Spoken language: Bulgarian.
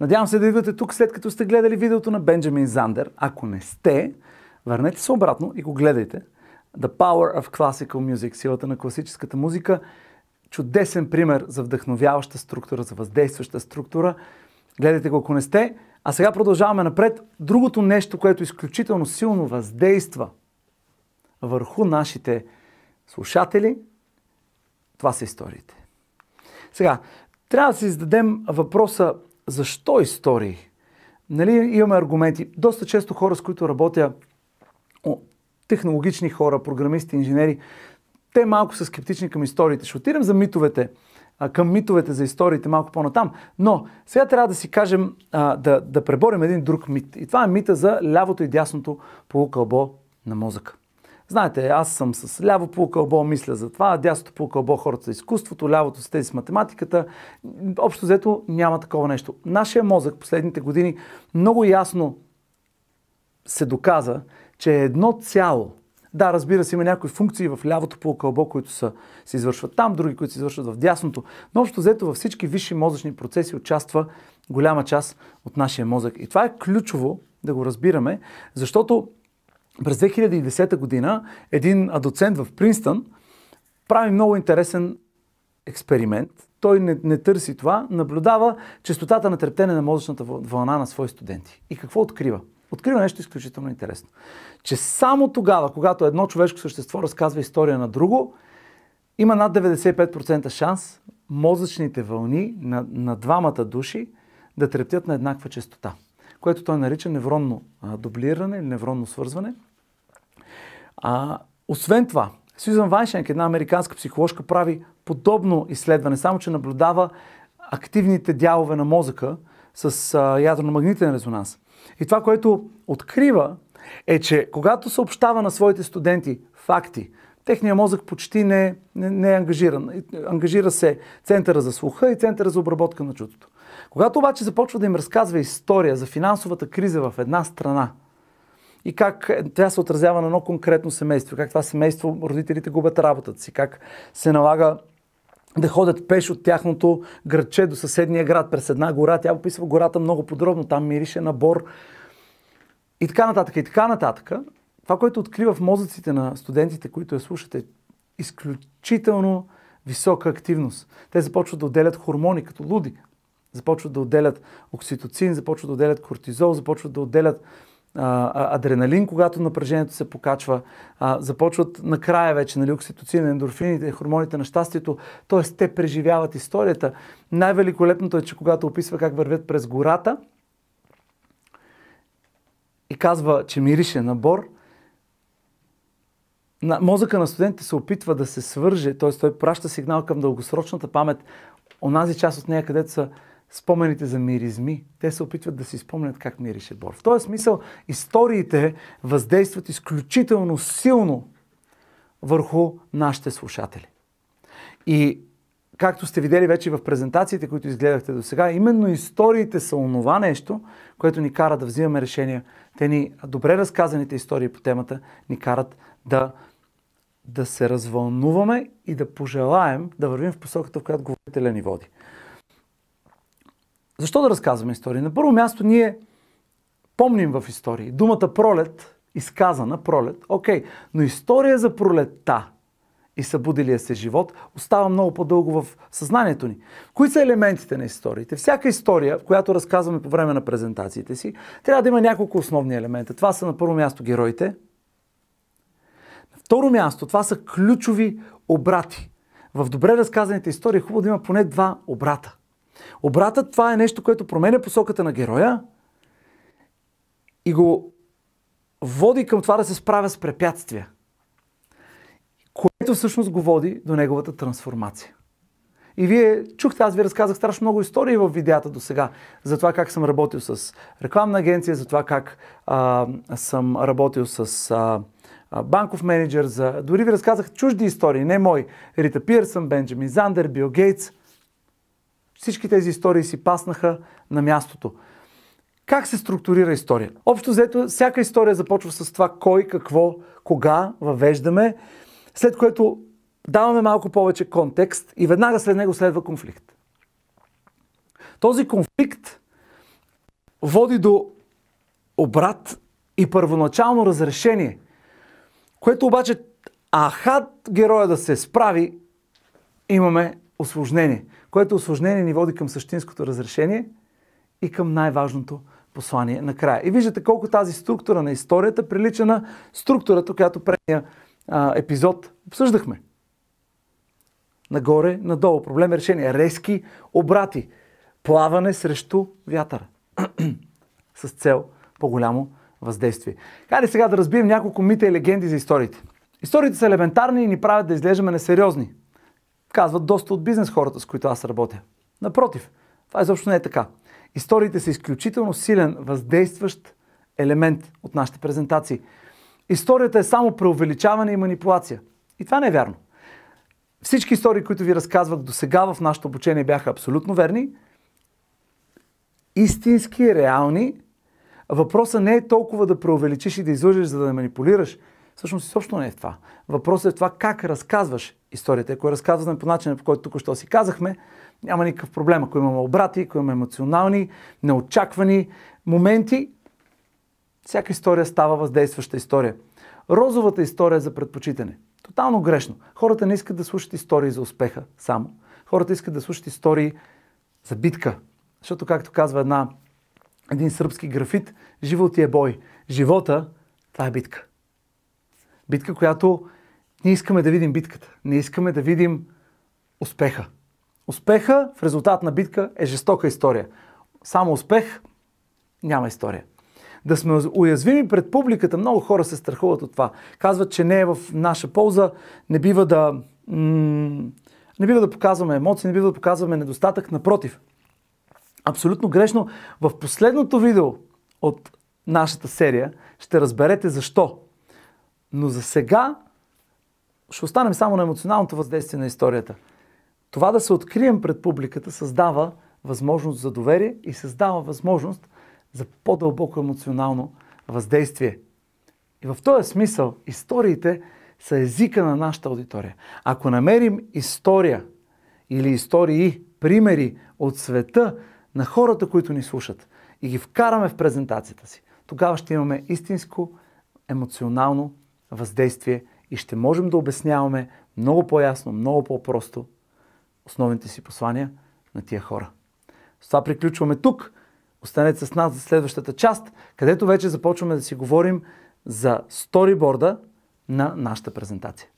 Надявам се да идвате тук след като сте гледали видеото на Бенджамин Зандер. Ако не сте, върнете се обратно и го гледайте. The Power of Classical Music, силата на класическата музика. Чудесен пример за вдъхновяваща структура, за въздействаща структура. Гледайте го, ако не сте. А сега продължаваме напред. Другото нещо, което изключително силно въздейства върху нашите слушатели, това са историите. Сега, трябва да си зададем въпроса защо истории? Нали, имаме аргументи. Доста често хора, с които работя, о, технологични хора, програмисти, инженери, те малко са скептични към историите. Ще отидем за митовете, към митовете за историите малко по-натам. Но сега трябва да си кажем, а, да, да преборим един друг мит. И това е мита за лявото и дясното полукълбо на мозъка. Знаете, аз съм с ляво полукълбо, мисля за това, дясното полукълбо хората са изкуството, лявото с тези с математиката. Общо взето няма такова нещо. Нашия мозък последните години много ясно се доказа, че е едно цяло. Да, разбира се, има някои функции в лявото полукълбо, които са, се извършват там, други, които се извършват в дясното, но общо взето във всички висши мозъчни процеси участва голяма част от нашия мозък. И това е ключово да го разбираме, защото през 2010 година един доцент в Принстън прави много интересен експеримент. Той не, не търси това, наблюдава частотата на трептене на мозъчната вълна на свои студенти. И какво открива? Открива нещо изключително интересно. Че само тогава, когато едно човешко същество разказва история на друго, има над 95% шанс мозъчните вълни на, на двамата души да трептят на еднаква частота, което той нарича невронно дублиране или невронно свързване – а, освен това, Сюзан Вайшенк, една американска психоложка, прави подобно изследване, само че наблюдава активните дялове на мозъка с ядрено-магнитен резонанс. И това, което открива, е, че когато съобщава на своите студенти факти, техният мозък почти не, не, не е ангажиран. Ангажира се центъра за слуха и центъра за обработка на чутото. Когато обаче започва да им разказва история за финансовата криза в една страна – и как тя се отразява на едно конкретно семейство, как това семейство родителите губят работата си, как се налага да ходят пеш от тяхното градче до съседния град през една гора. Тя описва гората много подробно, там мирише набор и така нататък. И така нататък. Това, което открива в мозъците на студентите, които я слушат, е изключително висока активност. Те започват да отделят хормони, като луди. Започват да отделят окситоцин, започват да отделят кортизол, започват да отделят адреналин, когато напрежението се покачва, а, започват накрая вече, нали, окситоцина, ендорфините, хормоните на щастието, т.е. те преживяват историята. Най-великолепното е, че когато описва как вървят през гората и казва, че мирише на бор, на, мозъка на студентите се опитва да се свърже, т.е. той праща сигнал към дългосрочната памет, онази част от нея, където са спомените за миризми. Те се опитват да си спомнят как мирише бор. В този смисъл историите въздействат изключително силно върху нашите слушатели. И както сте видели вече в презентациите, които изгледахте до сега, именно историите са онова нещо, което ни кара да взимаме решения. Те ни, добре разказаните истории по темата, ни карат да, да се развълнуваме и да пожелаем да вървим в посоката, в която говорителя ни води. Защо да разказваме истории? На първо място ние помним в истории. Думата пролет, изказана пролет, окей, okay, но история за пролетта и събудилия се живот остава много по-дълго в съзнанието ни. Кои са елементите на историите? Всяка история, която разказваме по време на презентациите си, трябва да има няколко основни елемента. Това са на първо място героите. На второ място това са ключови обрати. В добре разказаните истории е хубаво да има поне два обрата – Обратът това е нещо, което променя посоката на героя и го води към това да се справя с препятствия, което всъщност го води до неговата трансформация. И вие чухте, аз ви разказах страшно много истории в видеята до сега, за това как съм работил с рекламна агенция, за това как а, съм работил с а, банков менеджер, за... дори ви разказах чужди истории, не мои. Рита Пирсън, Бенджамин Зандер, Бил Гейтс – всички тези истории си паснаха на мястото. Как се структурира история? Общо взето, всяка история започва с това кой, какво, кога въвеждаме, след което даваме малко повече контекст и веднага след него следва конфликт. Този конфликт води до обрат и първоначално разрешение, което обаче ахат героя да се справи, имаме осложнение, което осложнение ни води към същинското разрешение и към най-важното послание накрая. И виждате колко тази структура на историята прилича на структурата, която предния а, епизод обсъждахме. Нагоре, надолу. Проблем е решение. Резки обрати. Плаване срещу вятъра. С цел по-голямо въздействие. Хайде сега да разбием няколко мита и легенди за историите. Историите са елементарни и ни правят да изглеждаме несериозни казват доста от бизнес хората, с които аз работя. Напротив, това изобщо не е така. Историите са изключително силен, въздействащ елемент от нашите презентации. Историята е само преувеличаване и манипулация. И това не е вярно. Всички истории, които ви разказвах до сега в нашето обучение бяха абсолютно верни, истински, реални. Въпросът не е толкова да преувеличиш и да излъжеш, за да не манипулираш – Всъщност изобщо не е в това. Въпросът е в това как разказваш историята. Ако я разказваме по начина, по който тук що си казахме, няма никакъв проблем. Ако имаме обрати, ако имаме емоционални, неочаквани моменти, всяка история става въздействаща история. Розовата история е за предпочитане. Тотално грешно. Хората не искат да слушат истории за успеха само. Хората искат да слушат истории за битка. Защото, както казва една, един сръбски графит, живот ти е бой. Живота, това е битка. Битка, която ние искаме да видим битката. Не искаме да видим успеха. Успеха в резултат на битка е жестока история. Само успех няма история. Да сме уязвими пред публиката, много хора се страхуват от това. Казват, че не е в наша полза, не бива да, м- не бива да показваме емоции, не бива да показваме недостатък. Напротив, абсолютно грешно. В последното видео от нашата серия ще разберете защо но за сега ще останем само на емоционалното въздействие на историята. Това да се открием пред публиката създава възможност за доверие и създава възможност за по-дълбоко емоционално въздействие. И в този смисъл историите са езика на нашата аудитория. Ако намерим история или истории, примери от света на хората, които ни слушат и ги вкараме в презентацията си, тогава ще имаме истинско емоционално въздействие и ще можем да обясняваме много по-ясно, много по-просто основните си послания на тия хора. С това приключваме тук. Останете с нас за следващата част, където вече започваме да си говорим за сториборда на нашата презентация.